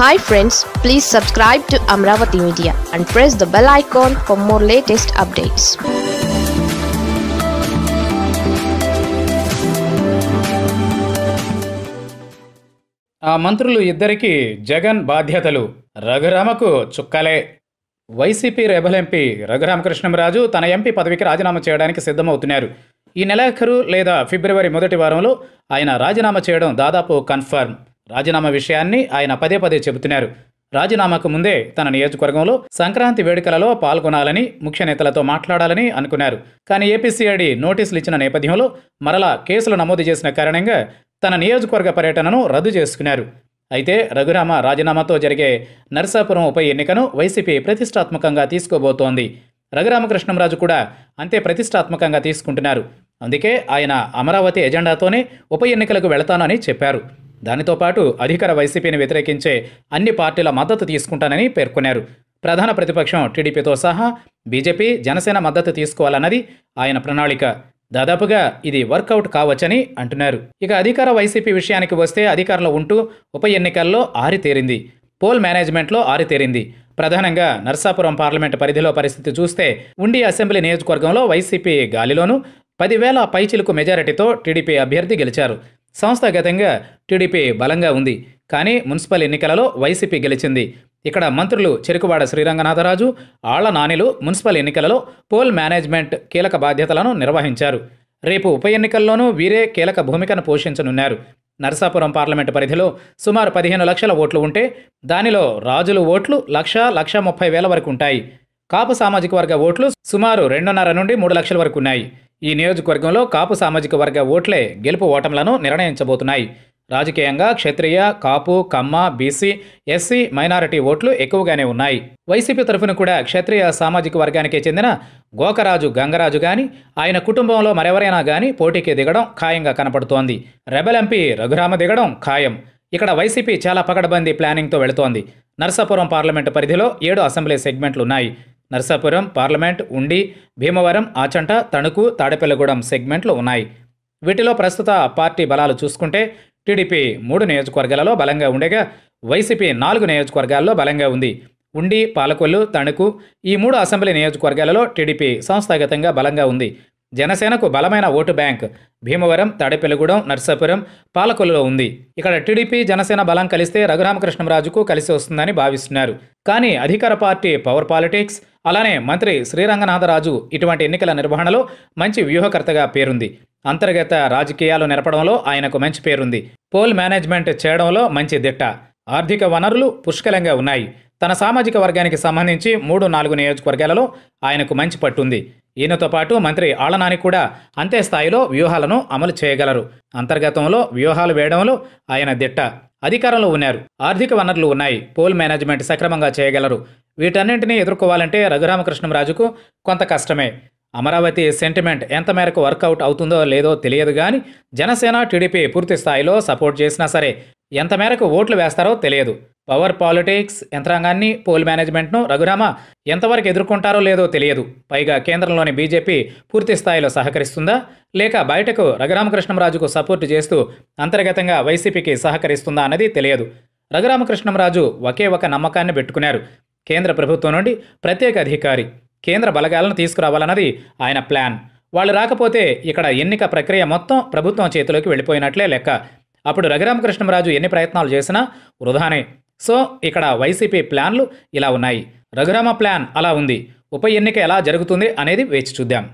hi friends please subscribe to Amaravati media and press the bell icon for more latest updates ఆ మంత్రులు ఇద్దరికీ జగన్ బాధ్యతలు రఘురామకు చుక్కలే వైసీపీ రెబల్ ఎంపీ రఘురామకృష్ణంరాజు తన ఎంపీ పదవికి రాజీనామా చేయడానికి సిద్ధమవుతున్నారు ఈ నెలాఖరు లేదా ఫిబ్రవరి మొదటి వారంలో ఆయన రాజీనామా చేయడం దాదాపు కన్ఫర్మ్ రాజీనామా విషయాన్ని ఆయన పదే పదే చెబుతున్నారు రాజీనామాకు ముందే తన నియోజకవర్గంలో సంక్రాంతి వేడుకలలో పాల్గొనాలని ముఖ్య నేతలతో మాట్లాడాలని అనుకున్నారు కానీ ఏపీసీఐడి నోటీసులు ఇచ్చిన నేపథ్యంలో మరలా కేసులు నమోదు చేసిన కారణంగా తన నియోజకవర్గ పర్యటనను రద్దు చేసుకున్నారు అయితే రఘురామ రాజీనామాతో జరిగే నర్సాపురం ఉప ఎన్నికను వైసీపీ ప్రతిష్టాత్మకంగా తీసుకోబోతోంది రఘురామకృష్ణంరాజు కూడా అంతే ప్రతిష్టాత్మకంగా తీసుకుంటున్నారు అందుకే ఆయన అమరావతి ఎజెండాతోనే ఉప ఎన్నికలకు వెళతానని చెప్పారు దానితో పాటు అధికార వైసీపీని వ్యతిరేకించే అన్ని పార్టీల మద్దతు తీసుకుంటానని పేర్కొన్నారు ప్రధాన ప్రతిపక్షం టీడీపీతో సహా బీజేపీ జనసేన మద్దతు తీసుకోవాలన్నది ఆయన ప్రణాళిక దాదాపుగా ఇది వర్కౌట్ కావచ్చని అంటున్నారు ఇక అధికార వైసీపీ విషయానికి వస్తే అధికారంలో ఉంటూ ఉప ఎన్నికల్లో ఆరితేరింది పోల్ మేనేజ్మెంట్లో ఆరితేరింది ప్రధానంగా నర్సాపురం పార్లమెంట్ పరిధిలో పరిస్థితి చూస్తే ఉండి అసెంబ్లీ నియోజకవర్గంలో వైసీపీ గాలిలోనూ పదివేల పైచిలకు మెజారిటీతో టీడీపీ అభ్యర్థి గెలిచారు సంస్థాగతంగా టీడీపీ బలంగా ఉంది కానీ మున్సిపల్ ఎన్నికలలో వైసీపీ గెలిచింది ఇక్కడ మంత్రులు చెరుకువాడ శ్రీరంగనాథరాజు ఆళ్ల నానిలు మున్సిపల్ ఎన్నికలలో పోల్ మేనేజ్మెంట్ కీలక బాధ్యతలను నిర్వహించారు రేపు ఉప ఎన్నికల్లోనూ వీరే కీలక భూమికను పోషించనున్నారు నరసాపురం పార్లమెంటు పరిధిలో సుమారు పదిహేను లక్షల ఓట్లు ఉంటే దానిలో రాజుల ఓట్లు లక్ష లక్ష ముప్పై వేల వరకు ఉంటాయి కాపు సామాజిక వర్గ ఓట్లు సుమారు రెండున్నర నుండి మూడు లక్షల వరకు ఉన్నాయి ఈ నియోజకవర్గంలో కాపు సామాజిక వర్గ ఓట్లే గెలుపు ఓటములను నిర్ణయించబోతున్నాయి రాజకీయంగా Kshatriya Kapu Kamma BC SC minority ఓట్లు ఎక్కువగానే ఉన్నాయి వైసీపీ తరఫున కూడా క్షత్రియ సామాజిక వర్గానికి చెందిన గోకరాజు గంగరాజు గాని ఆయన కుటుంబంలో మరెవరైనా గాని పోటీకి దిగడం ఖాయంగా కనపడుతోంది రెబల్ ఎంపీ రఘురామ దిగడం ఖాయం ఇక్కడ వైసీపీ చాలా పకడ్బందీ ప్లానింగ్తో వెళుతోంది నర్సాపురం పార్లమెంటు పరిధిలో ఏడు అసెంబ్లీ సెగ్మెంట్లు ఉన్నాయి నర్సాపురం పార్లమెంట్ ఉండి భీమవరం ఆచంట తణుకు తాడేపల్లిగూడెం సెగ్మెంట్లు ఉన్నాయి వీటిలో ప్రస్తుత పార్టీ బలాలు చూసుకుంటే టీడీపీ మూడు నియోజకవర్గాలలో బలంగా ఉండగా వైసీపీ నాలుగు నియోజకవర్గాల్లో బలంగా ఉంది ఉండి పాలకొల్లు తణుకు ఈ మూడు అసెంబ్లీ నియోజకవర్గాలలో టీడీపీ సంస్థాగతంగా బలంగా ఉంది జనసేనకు బలమైన ఓటు బ్యాంక్ భీమవరం తాడేపల్లిగూడెం నర్సాపురం పాలకొల్లులో ఉంది ఇక్కడ టీడీపీ జనసేన బలం కలిస్తే రఘురామకృష్ణరాజుకు కలిసి వస్తుందని భావిస్తున్నారు కానీ అధికార పార్టీ పవర్ పాలిటిక్స్ అలానే మంత్రి శ్రీరంగనాథరాజు ఇటువంటి ఎన్నికల నిర్వహణలో మంచి వ్యూహకర్తగా పేరుంది అంతర్గత రాజకీయాలు నెరపడంలో ఆయనకు మంచి పేరుంది పోల్ మేనేజ్మెంట్ చేయడంలో మంచి దిట్ట ఆర్థిక వనరులు పుష్కలంగా ఉన్నాయి తన సామాజిక వర్గానికి సంబంధించి మూడు నాలుగు నియోజకవర్గాలలో ఆయనకు మంచి పట్టుంది ఈయనతో పాటు మంత్రి ఆళనాని కూడా అంతే స్థాయిలో వ్యూహాలను అమలు చేయగలరు అంతర్గతంలో వ్యూహాలు వేయడంలో ఆయన దిట్ట అధికారంలో ఉన్నారు ఆర్థిక వనరులు ఉన్నాయి పోల్ మేనేజ్మెంట్ సక్రమంగా చేయగలరు వీటన్నింటినీ ఎదుర్కోవాలంటే రఘురామకృష్ణంరాజుకు కొంత కష్టమే అమరావతి సెంటిమెంట్ ఎంత మేరకు వర్కౌట్ అవుతుందో లేదో తెలియదు కానీ జనసేన టీడీపీ పూర్తి స్థాయిలో సపోర్ట్ చేసినా సరే ఎంత మేరకు ఓట్లు వేస్తారో తెలియదు పవర్ పాలిటిక్స్ యంత్రాంగాన్ని పోల్ మేనేజ్మెంట్ను రఘురామ ఎంతవరకు ఎదుర్కొంటారో లేదో తెలియదు పైగా కేంద్రంలోని బీజేపీ పూర్తి స్థాయిలో సహకరిస్తుందా లేక బయటకు రఘురామకృష్ణంరాజుకు సపోర్టు చేస్తూ అంతర్గతంగా వైసీపీకి సహకరిస్తుందా అన్నది తెలియదు రఘురామకృష్ణంరాజు ఒకే ఒక నమ్మకాన్ని పెట్టుకున్నారు కేంద్ర ప్రభుత్వం నుండి ప్రత్యేక అధికారి కేంద్ర బలగాలను తీసుకురావాలన్నది ఆయన ప్లాన్ వాళ్ళు రాకపోతే ఇక్కడ ఎన్నిక ప్రక్రియ మొత్తం ప్రభుత్వం చేతిలోకి వెళ్ళిపోయినట్లే లెక్క అప్పుడు రఘురామకృష్ణంరాజు ఎన్ని ప్రయత్నాలు చేసినా వృధానే సో ఇక్కడ వైసీపీ ప్లాన్లు ఇలా ఉన్నాయి రఘురామ ప్లాన్ అలా ఉంది ఉప ఎన్నిక ఎలా జరుగుతుంది అనేది వేచి చూద్దాం